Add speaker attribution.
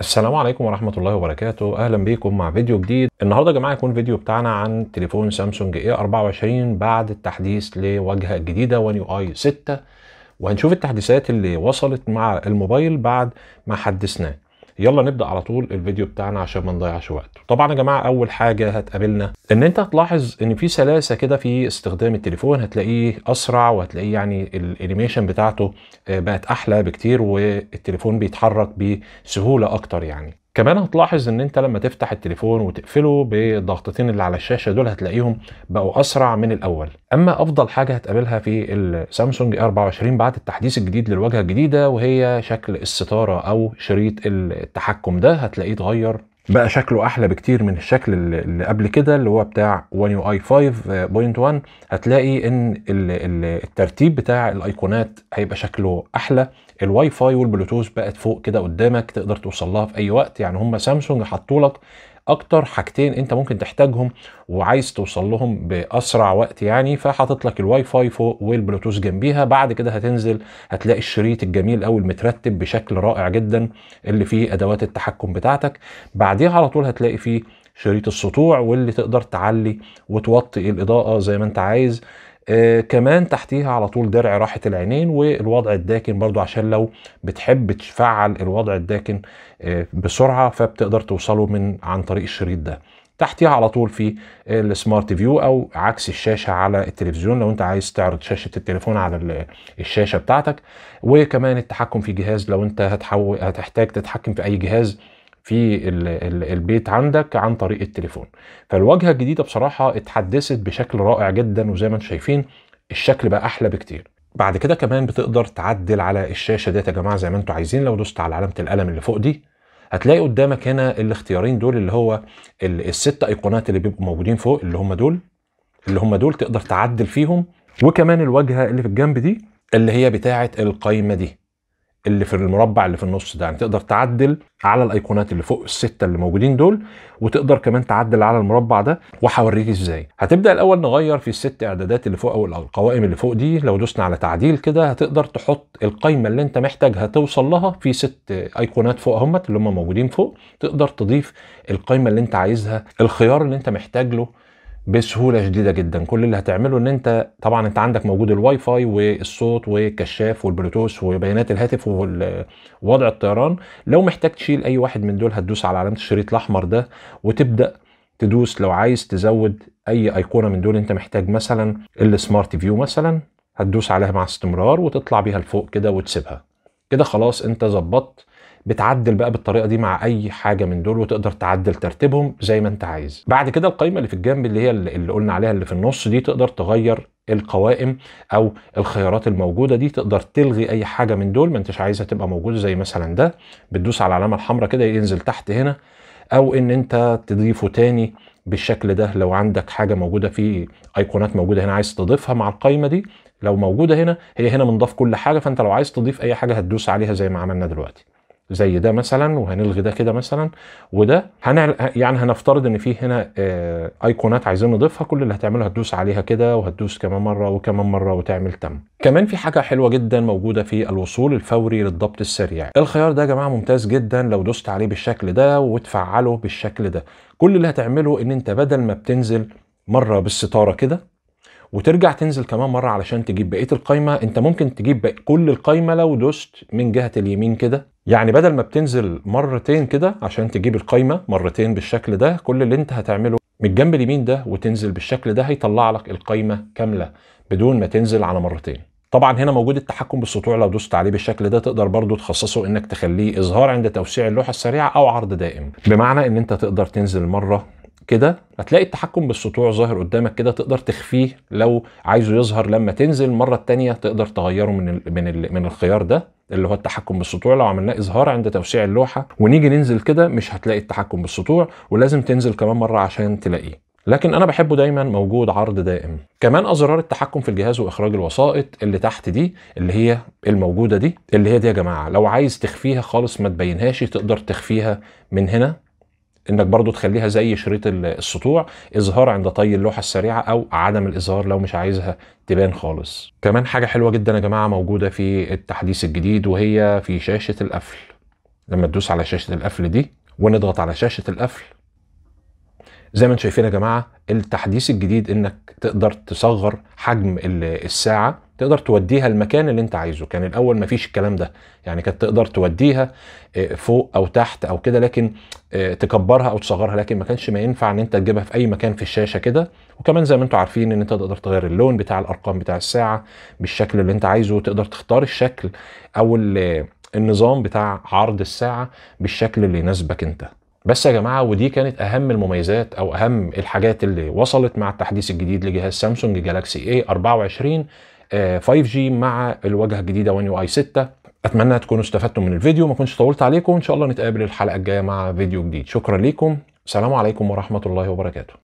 Speaker 1: السلام عليكم ورحمة الله وبركاته أهلا بيكم مع فيديو جديد النهاردة يا جماعة يكون فيديو بتاعنا عن تليفون سامسونج A24 بعد التحديث لواجهة جديدة ون يو اي 6 وهنشوف التحديثات اللي وصلت مع الموبايل بعد ما حدثناه يلا نبدا على طول الفيديو بتاعنا عشان ما نضيعش وقت طبعا يا جماعه اول حاجه هتقابلنا ان انت هتلاحظ ان في سلاسه كده في استخدام التليفون هتلاقيه اسرع وهتلاقيه يعني الانيميشن بتاعته آه، بقت احلى بكتير والتليفون بيتحرك بسهوله اكتر يعني كمان هتلاحظ ان انت لما تفتح التليفون وتقفله بالضغطتين اللي على الشاشه دول هتلاقيهم بقوا اسرع من الاول اما افضل حاجه هتقابلها في السامسونج 24 بعد التحديث الجديد للواجهه الجديده وهي شكل الستاره او شريط التحكم ده هتلاقيه اتغير بقى شكله احلى بكتير من الشكل اللي قبل كده اللي هو بتاع يو اي 5.1 هتلاقي ان الترتيب بتاع الايقونات هيبقى شكله احلى الواي فاي والبلوتوث بقت فوق كده قدامك تقدر توصل لها في اي وقت يعني هم سامسونج حطوا لك اكتر حاجتين انت ممكن تحتاجهم وعايز توصل لهم باسرع وقت يعني فحاطط لك الواي فاي فوق والبلوتوث جنبيها بعد كده هتنزل هتلاقي الشريط الجميل او المترتب بشكل رائع جدا اللي فيه ادوات التحكم بتاعتك بعديها على طول هتلاقي فيه شريط السطوع واللي تقدر تعلي وتوطي الاضاءه زي ما انت عايز آه كمان تحتيها على طول درع راحة العينين والوضع الداكن برضو عشان لو بتحب تفعل الوضع الداكن آه بسرعة فبتقدر توصله من عن طريق الشريط ده تحتيها على طول في السمارت فيو او عكس الشاشه على التلفزيون لو انت عايز تعرض شاشه التليفون على الشاشه بتاعتك وكمان التحكم في جهاز لو انت هتحول هتحتاج تتحكم في اي جهاز في البيت عندك عن طريق التليفون فالواجهه الجديده بصراحه اتحدثت بشكل رائع جدا وزي ما انتم شايفين الشكل بقى احلى بكتير بعد كده كمان بتقدر تعدل على الشاشه ديت يا جماعه زي ما انتم عايزين لو دوست على علامه القلم اللي فوق دي هتلاقي قدامك هنا الاختيارين دول اللي هو الست ايقونات اللي بيبقوا موجودين فوق اللي هم دول اللي هم دول تقدر تعدل فيهم وكمان الواجهه اللي في الجنب دي اللي هي بتاعه القايمه دي اللي في المربع اللي في النص ده يعني تقدر تعدل على الايقونات اللي فوق السته اللي موجودين دول وتقدر كمان تعدل على المربع ده وهوريك ازاي هتبدا الاول نغير في الست اعدادات اللي فوق او القوائم اللي فوق دي لو دوسنا على تعديل كده هتقدر تحط القايمه اللي انت محتاجها توصل لها في ست ايقونات فوق اهمت اللي هم موجودين فوق تقدر تضيف القايمه اللي انت عايزها الخيار اللي انت محتاج له بسهوله شديده جدا كل اللي هتعمله ان انت طبعا انت عندك موجود الواي فاي والصوت والكشاف والبلوتوث وبيانات الهاتف ووضع الطيران لو محتاج تشيل اي واحد من دول هتدوس على علامه الشريط الاحمر ده وتبدا تدوس لو عايز تزود اي ايقونه من دول انت محتاج مثلا السمارت فيو مثلا هتدوس عليها مع استمرار وتطلع بيها لفوق كده وتسيبها كده خلاص انت ظبطت بتعدل بقى بالطريقه دي مع اي حاجه من دول وتقدر تعدل ترتيبهم زي ما انت عايز بعد كده القائمه اللي في الجنب اللي هي اللي قلنا عليها اللي في النص دي تقدر تغير القوائم او الخيارات الموجوده دي تقدر تلغي اي حاجه من دول ما انتش عايزها تبقى موجوده زي مثلا ده بتدوس على العلامه الحمراء كده ينزل تحت هنا او ان انت تضيفه تاني بالشكل ده لو عندك حاجه موجوده في ايقونات موجوده هنا عايز تضيفها مع القائمه دي لو موجوده هنا هي هنا بنضاف كل حاجه فانت لو عايز تضيف اي حاجه هتدوس عليها زي ما عملنا دلوقتي زي ده مثلا وهنلغي ده كده مثلا وده هنعل... يعني هنفترض ان في هنا آه، ايقونات عايزين نضيفها كل اللي هتعمله هتدوس عليها كده وهتدوس كمان مره وكمان مره وتعمل تم كمان في حاجه حلوه جدا موجوده في الوصول الفوري للضبط السريع الخيار ده يا جماعه ممتاز جدا لو دوست عليه بالشكل ده وتفعله بالشكل ده كل اللي هتعمله ان انت بدل ما بتنزل مره بالستاره كده وترجع تنزل كمان مره علشان تجيب بقيه القايمه انت ممكن تجيب كل القايمه لو دوست من جهه اليمين كده يعني بدل ما بتنزل مرتين كده عشان تجيب القايمه مرتين بالشكل ده كل اللي انت هتعمله من الجنب اليمين ده وتنزل بالشكل ده هيطلع لك القايمه كامله بدون ما تنزل على مرتين طبعا هنا موجود التحكم بالسطوع لو دوست عليه بالشكل ده تقدر برضو تخصصه انك تخليه اظهار عند توسيع اللوحه السريعه او عرض دائم بمعنى ان انت تقدر تنزل مره كده هتلاقي التحكم بالسطوع ظاهر قدامك كده تقدر تخفيه لو عايزه يظهر لما تنزل مرة الثانيه تقدر تغيره من الـ من الـ من الخيار ده اللي هو التحكم بالسطوع لو عملناه اظهار عند توسيع اللوحه ونيجي ننزل كده مش هتلاقي التحكم بالسطوع ولازم تنزل كمان مره عشان تلاقيه لكن انا بحبه دايما موجود عرض دائم كمان ازرار التحكم في الجهاز واخراج الوسائط اللي تحت دي اللي هي الموجوده دي اللي هي دي يا جماعه لو عايز تخفيها خالص ما تبينهاش تقدر تخفيها من هنا انك برضو تخليها زي شريط السطوع اظهار عند طي اللوحه السريعه او عدم الاظهار لو مش عايزها تبان خالص كمان حاجه حلوه جدا يا جماعه موجوده في التحديث الجديد وهي في شاشه القفل لما تدوس على شاشه القفل دي ونضغط على شاشه القفل زي ما انتم شايفين يا جماعه التحديث الجديد انك تقدر تصغر حجم الساعه تقدر توديها المكان اللي انت عايزه كان الاول مفيش الكلام ده يعني كانت تقدر توديها آه، فوق او تحت او كده لكن آه، تكبرها او تصغرها لكن ما كانش ما ينفع ان انت تجيبها في اي مكان في الشاشه كده وكمان زي ما انتم عارفين ان انت تقدر تغير اللون بتاع الارقام بتاع الساعه بالشكل اللي انت عايزه تقدر تختار الشكل او النظام بتاع عرض الساعه بالشكل اللي يناسبك انت بس يا جماعه ودي كانت اهم المميزات او اهم الحاجات اللي وصلت مع التحديث الجديد لجهاز سامسونج جالاكسي اي 24 5 جي مع الواجهه الجديده ون يو اي 6 اتمنى تكونوا استفدتم من الفيديو ما كنتش طولت عليكم ان شاء الله نتقابل الحلقه الجايه مع فيديو جديد شكرا لكم سلام عليكم ورحمه الله وبركاته